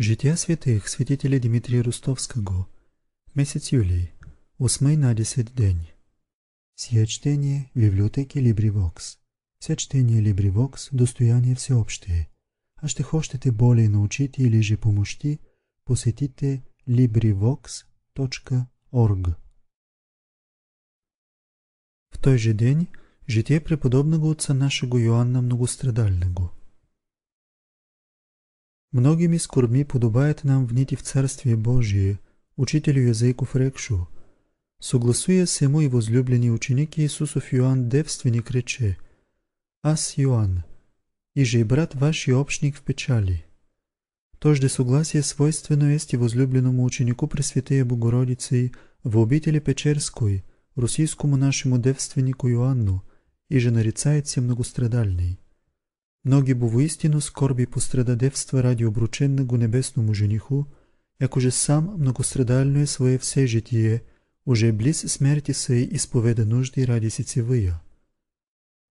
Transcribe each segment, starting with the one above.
Життя святих святителя Дмитрія Ростовського, місяць юлій, 8 на 10 день. Сия чтение в бібліотеки LibriVox. Все чтение LibriVox – достояние всеобщее. А ще хочете более научите или же помощи, посетите LibriVox.org. В той же день житие преподобного отца нашего Иоанна Многострадального – Многими скорбми подобает нам внити в Царствие Божие, учителю языков рекшу. Согласуя се мой возлюблени ученик Иисусов Йоанн Девственик рече «Аз Йоанн, и же и брат ваш и общник в печали». Тожде согласие свойствено есть и возлюбленному ученику Пресвятые Богородицы в обители Печерской, русийскому нашему девственнику Иоанну, и же нарицает все многострадальный. Многи истинно скорби пострададевства ради обручен на го небесному жениху, якоже сам многострадальное свое все житие, уже близ смерти сей исповеда нужды ради сицевия.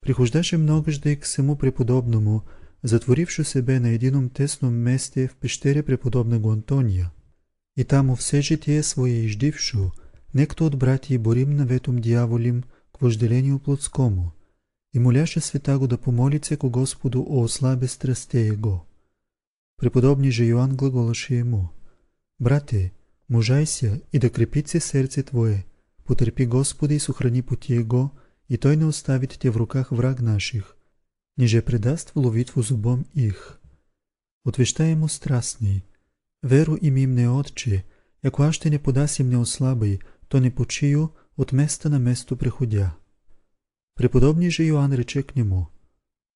Прихождаше многожды к всему преподобному, затворивши себе на едином тесном месте в пещере преподобного Антония, и там все житие свое иждившу, некто от братьи Борим наветом дьяволим к вожделению плотскому – и моляше света го да помоли цеко Господу о ослабе страсте его. Преподобни же Йоанн глаголаше ему, «Брате, мужай мужайся и да крепи се сердце твое, потърпи Господи и сохрани пути его, и той не оставит те в руках враг наших, ниже предаст в ловитво зубом их. Отвеща му страстни, веру им им не отче, ако аз ще не подасим не ослабай, то не почию, от места на место преходя. Преподобний же Йоанн рече к нему,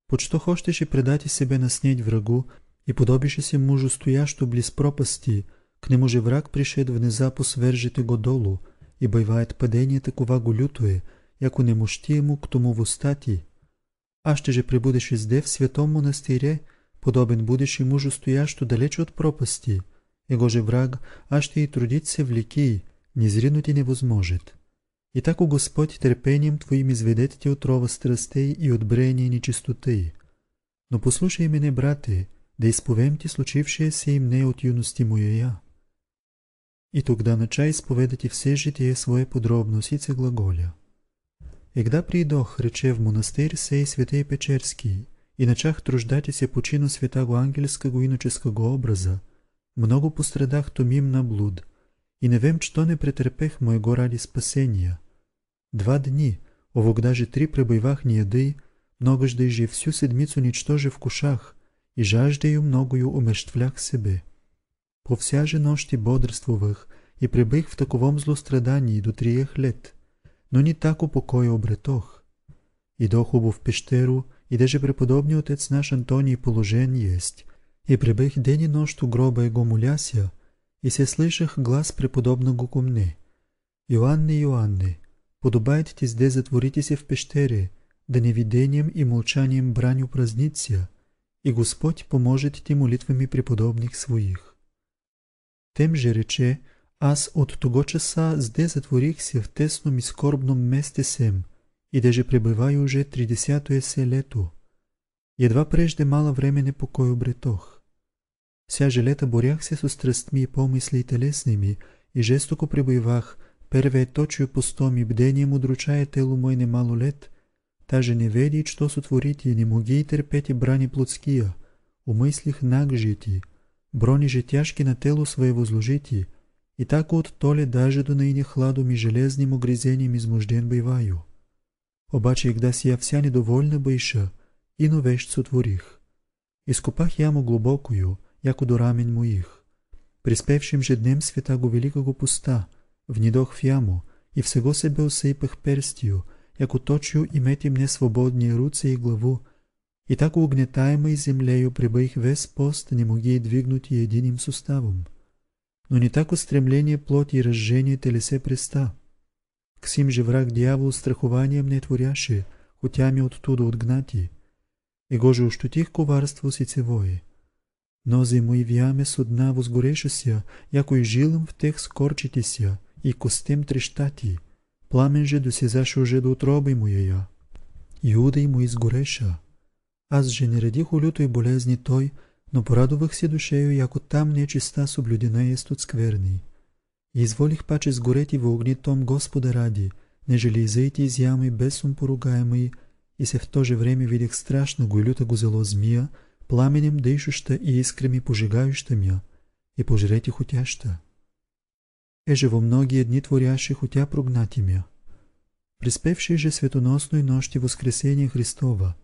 «Почто хощеше предати себе на снедь врагу и подобише се мужу стоящо близ пропасти, к нему же враг пришед внезапо свержите го долу, и бивает падение такова го люто е, яко не мощие му к тому востати. Аз ще же пребудеш изде в светом монастире, подобен будеш и мужу стоящо далече от пропасти, его же враг, аз ще и трудит се влеки, незрино ти невозможет». И так, о Господь, търпением Твоим изведете Ти отрова страстей и отбрение брение нечистотъй. Но послушай мене, брате, да изповем ти случившее се им не от юности моя. И тогда нача изповедати все житие свое подробно сице глаголя. Егда придох, рече в монастир сей светей Печерский, и начах труждати се почино света го ангельска го иноческа го образа, много пострадах томим на блуд – и не вем, что не претърпех моего ради спасения. Два дни, овок даже три пребывах ни еды, многожды же всю седмицу ничтоже вкушах, и жаждею многою умещвлях себе. По вся же нощи бодрствувах и пребых в таковом злострадании до триех лет, но ни так упокоя обретох. И дохубо в пещеру, и даже преподобный отец наш Антоний положен есть, и пребех ден и нощ у гроба его моляся, и се слышах глас преподобного ко мне. «Иоанны, Иоанны, подобает ти зде затворите се в пещере, да невидением и молчанием брань упраздниться, и Господь поможет ти молитвами преподобних своих». Тем же рече, аз от того часа зде затворихся в тесном и скорбном месте сем, и даже пребываю уже тридесятое се лето. Едва прежде мало време покой обретох. Сега жилета борях се с страстми и помисли и телесни и жестоко пребоивах, перве точию пустом и бдением удручая е телу мой немало лет, таже не веди, что сотворить, не моги и терпеть брани плотския, умыслих наг жити, брони же тяжки на телу свое зложити, и так от толе даже до ныне хладом и железным угрызением измужден бываю. Обаче, когда я вся недовольна и ино вещь сотворих. Искупах яму глубокую — яко до рамен моих. Приспевшим же днем света го великого пуста, внедох в яму, и всего себе усыпах перстью, яко точью имете мне свободние руцы и главу, и тако угнетаемый землею прибых весь пост не моги двигнуть и единым суставом. Но не тако стремление плоти и разжение телесе преста. Ксим же враг дьявол страхованием не творяше, хотя ми оттуда отгнати. Его же уштутих коварство сицевое. Нози мои с одна возгорешася, якой жилим в тех скорчитися, і костим трещаті, пламен же досізаш уже до утроби моєя. Юдей мої згореша. Аз же не радих у лютой болезни той, но порадовах се душею, яко там нечиста соблюдена ест от скверни. И изволих паче сгорети во огнитом Господа ради, нежели изейти из без сум поругаемый, и се в то же время видях страшно го и люта го зело змия, пламенем дышаща и искрами пожигающа мя, и пожрете хотяща. Еже во многие дни творяше хотя прогнати мя. Приспевши же и нощи воскресение Христова,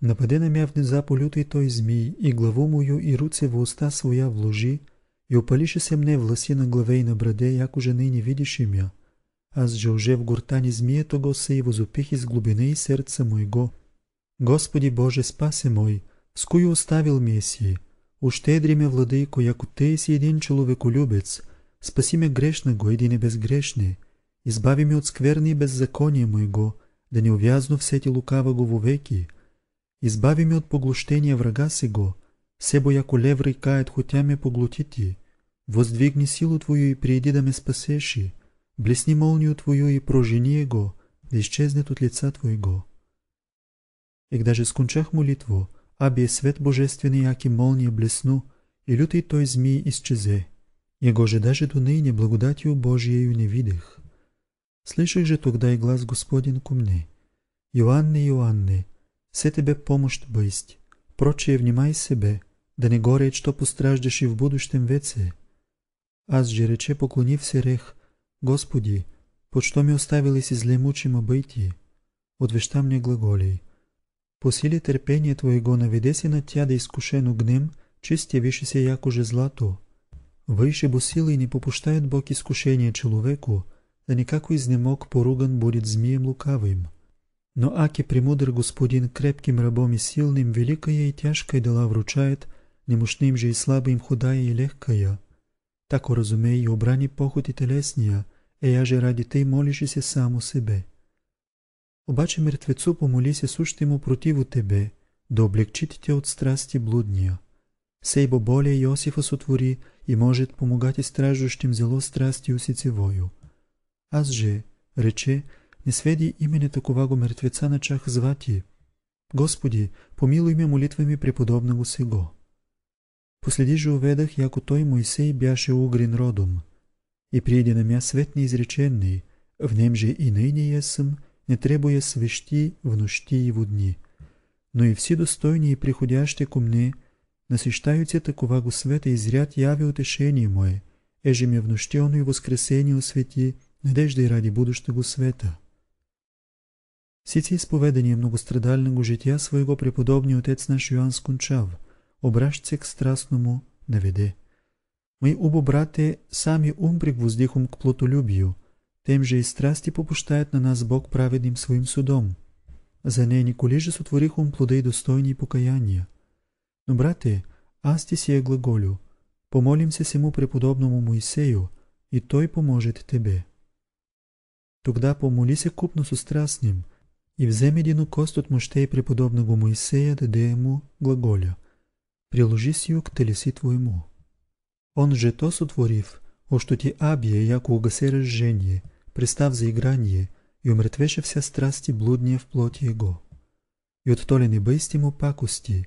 нападе на мя по лютой той змий и главу мою и руце в уста своя вложи, и опалише се мне власи на главе и на браде, як уже ныне видиши мя. Аз же уже в ни змието го се и возопих из глубины и сердца моего. Господи Боже, спасе мой! с кою оставил е си. Ощедри ме, владейко, яко тъй си един човеколюбец, спаси ме грешного, един не безгрешни, избави ме от скверни и беззакония, моего, да не увязно всети лукава го вовеки. Избави ме от поглощения врага сего, себо яко лев рекаят, хотя ме ти, Воздвигни силу Твою и прииди да ме спасеши. Блесни молнию Твою и прожени его, да изчезнет от лица Твоего. И даже скончах молитво, Абе свет божественный, яки молния блесну, и лютый той змий изчезе. Его же даже до ныне благодатью Божиею не видях. Слышах же тогда и глас Господень ко мне. Йоанне, Йоанне, се тебе помощ бъисть, прочее внимай себе, да не горе, що постраждаш и в будущем веце. Аз же рече поклонив се рех, Господи, почто ми оставили си зле мучима бъйти. Отвеща мне глаголей – Посили търпение Твоего, наведеси на тя да искушен огнем, чистявиши се якоже злато. Въйше бо сила и не попущает Бог искушение человеку, да никако изнемог поруган будет змием лукавым. Но аки е премудр Господин крепким рабом и силным великая е и тяжкая е дела вручает, немощным же и слабым худая и легкая. так разумей и обрани похоти телесния, е я же ради ты молишься се само себе. Обаче мертвецо помоли се суще му противо тебе, да облегчите те от страсти блудния. Сейбо боле Йосифа сотвори и может помогати страждущим зело страсти усицевою. Аз же, рече, не сведи имене такова го мертвеца на чах звати. Господи, помилуй ме молитвами преподобного сего. Последи же уведах, яко той Моисей бяше угрин родом. И приеде на мя свет неизреченный, в нем же и не я съм, не требуя свещи в нощи и водни. Но и всі достойни и приходящи ко мне насещаются такова го света и зрят яви утешение мое, еже ми е в нощелно и воскресение освети надежда и ради будущего света. Сици изповедание многострадального жития своего преподобный отец наш Йоанн скончав, обращце к страстному наведе. Мои убо брате, сами ум пригвоздихом к плотолюбию – Тем же и страсти попущает на нас Бог праведным своим судом. За николи же сотворих ум плода и достойни покаяния. Но, брате, аз ти сия глаголю, помолим се сему преподобному Моисею, и той поможет тебе. Тогда помоли се купно со страстним и вземи един кост от и преподобного Моисея, даде му глаголя. Приложи си к телеси твоему. Он же то сотворив, още ти абие, яко угасе разжение – пристав за играние и умъртвеше все страсти блудния в плоти его. И оттоли небъйсти му пакости.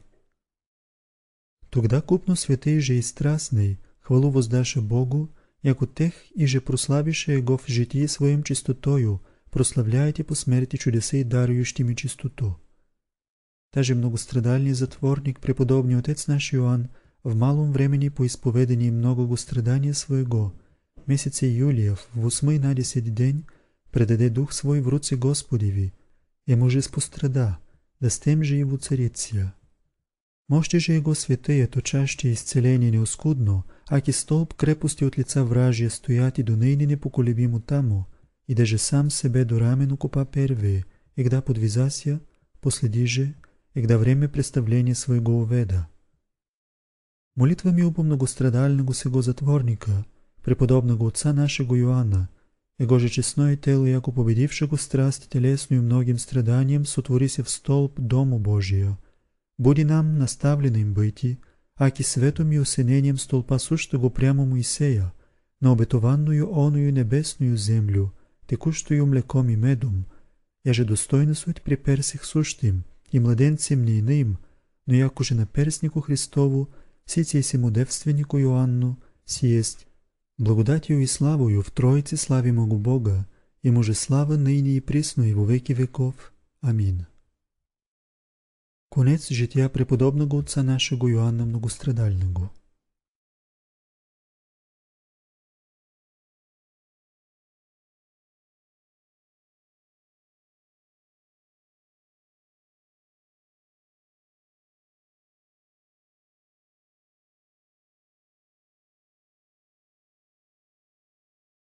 Тогда купно святей же и страстный хвалу воздаше Богу, яко тех и же прославише его в житии своим чистотою, прославляйте по смерти чудеса и дарующи ми чистоту. Даже многострадальный затворник, преподобный отец наш Иоанн, в малом времени по исповедании многого страдания своего – месец Юлиев, в 8 на 10 день, предаде дух свой в руце Господеви, е и може спострада, да стем же его цариція. Можете же его святые, чаще исцеление неоскудно, аки столб крепости от лица вражия стоят и до нейни непоколебимо тамо, и даже сам себе до рамено копа первые, егда подвизася, последи же, егда време представление своего уведа. Молитва ми е обо многострадального сего затворника – преподобного отца нашего Иоанна, его же честное тело, яко победившего страсть телесную многим страданием, сотворися в столб Дому Божия. Буди нам наставленным быти, аки светом и осенением столпа сущего прямо Моисея, на обетованную оную небесную землю, текущую млеком и медом, яже достойна суть при персих сущим и младенцем не иным, но яко же на перстнику Христову, сите и сему девственику Иоанну, сиесть Благодатью и славою в Троице славимо могу Бога, и може слава ныне и пресно и во веки веков. Амин. Конец жития преподобного отца нашего Йоанна Многострадального.